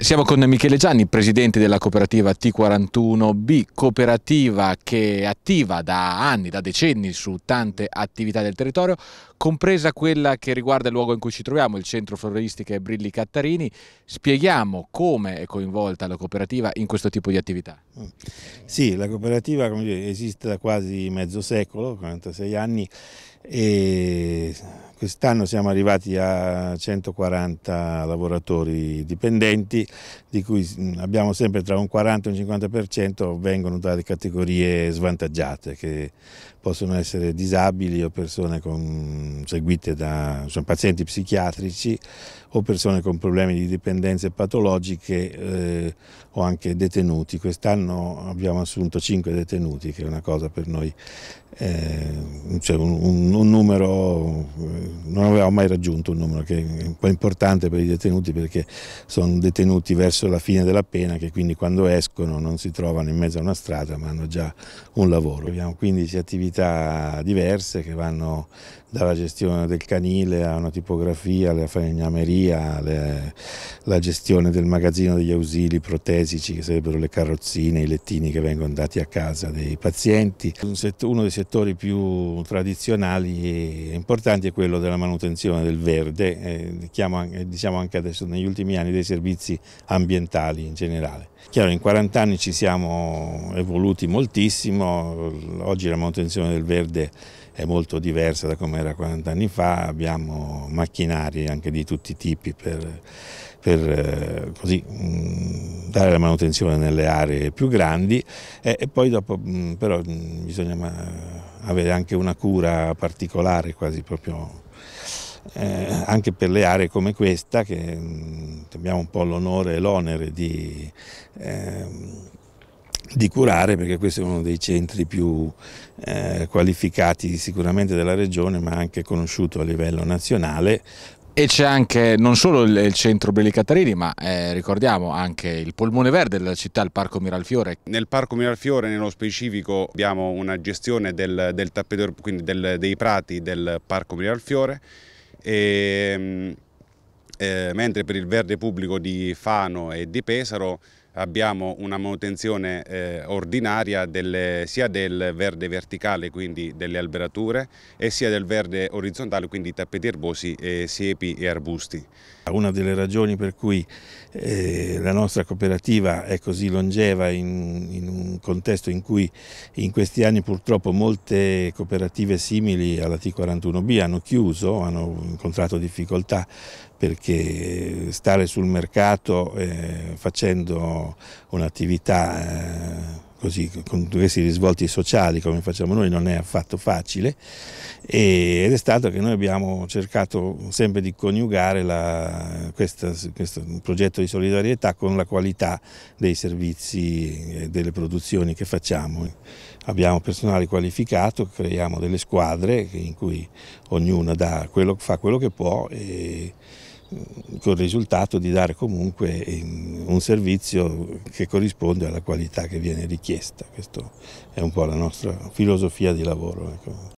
Siamo con Michele Gianni, presidente della cooperativa T41B, cooperativa che è attiva da anni, da decenni su tante attività del territorio, compresa quella che riguarda il luogo in cui ci troviamo, il centro floristico Brilli Cattarini. Spieghiamo come è coinvolta la cooperativa in questo tipo di attività. Mm. Sì, la cooperativa dire, esiste da quasi mezzo secolo, 46 anni, e quest'anno siamo arrivati a 140 lavoratori dipendenti, di cui mm, abbiamo sempre tra un 40 e un 50% vengono dalle categorie svantaggiate, che possono essere disabili o persone con, seguite da cioè pazienti psichiatrici o persone con problemi di dipendenze patologiche eh, o anche detenuti. Quest'anno abbiamo assunto 5 detenuti, che è una cosa per noi eh, cioè un, un, un, numero, eh, non avevamo mai raggiunto un numero che è un po' importante per i detenuti perché sono detenuti verso la fine della pena che quindi quando escono non si trovano in mezzo a una strada ma hanno già un lavoro. Abbiamo 15 attività diverse che vanno dalla gestione del canile a una tipografia, alla falegnameria, le, la gestione del magazzino degli ausili protesici che sarebbero le carrozzine, i lettini che vengono dati a casa dei pazienti. Uno dei settori settori più tradizionali e eh, importanti è quello della manutenzione del verde, eh, chiamo, eh, diciamo anche adesso negli ultimi anni dei servizi ambientali in generale. Chiaro, in 40 anni ci siamo evoluti moltissimo, oggi la manutenzione del verde è molto diversa da come era 40 anni fa, abbiamo macchinari anche di tutti i tipi per, per eh, così, mm, dare la manutenzione nelle aree più grandi e, e poi dopo mm, però mm, bisogna avere anche una cura particolare quasi proprio eh, anche per le aree come questa che mh, mm, abbiamo un po' l'onore e l'onere di, eh, di, curare perché questo è uno dei centri più eh, qualificati sicuramente della regione ma anche conosciuto a livello nazionale e c'è anche non solo il, centro Belli ma eh, ricordiamo anche il polmone verde della città, il Parco Miralfiore. Nel Parco Miralfiore, nello specifico, abbiamo una gestione del, del tappeto, quindi del, dei prati del Parco Miralfiore. E, ehm, eh, mentre per il verde pubblico di Fano e di Pesaro abbiamo una manutenzione eh, ordinaria delle, sia del verde verticale, quindi delle alberature, e sia del verde orizzontale, quindi tappeti erbosi, eh, siepi e arbusti. Una delle ragioni per cui eh, la nostra cooperativa è così longeva in, in un contesto in cui in questi anni purtroppo molte cooperative simili alla T41B hanno chiuso, hanno incontrato difficoltà perché stare sul mercato eh, facendo un'attività eh, così con questi risvolti sociali come facciamo noi non è affatto facile e, ed è stato che noi abbiamo cercato sempre di coniugare la, questa, questo progetto di solidarietà con la qualità dei servizi e delle produzioni che facciamo. Abbiamo personale qualificato, creiamo delle squadre in cui ognuno dà quello, fa quello che può e, con il risultato di dare comunque ehm, un servizio che corrisponde alla qualità che viene richiesta. Questa è un po' la nostra filosofia di lavoro. Ecco.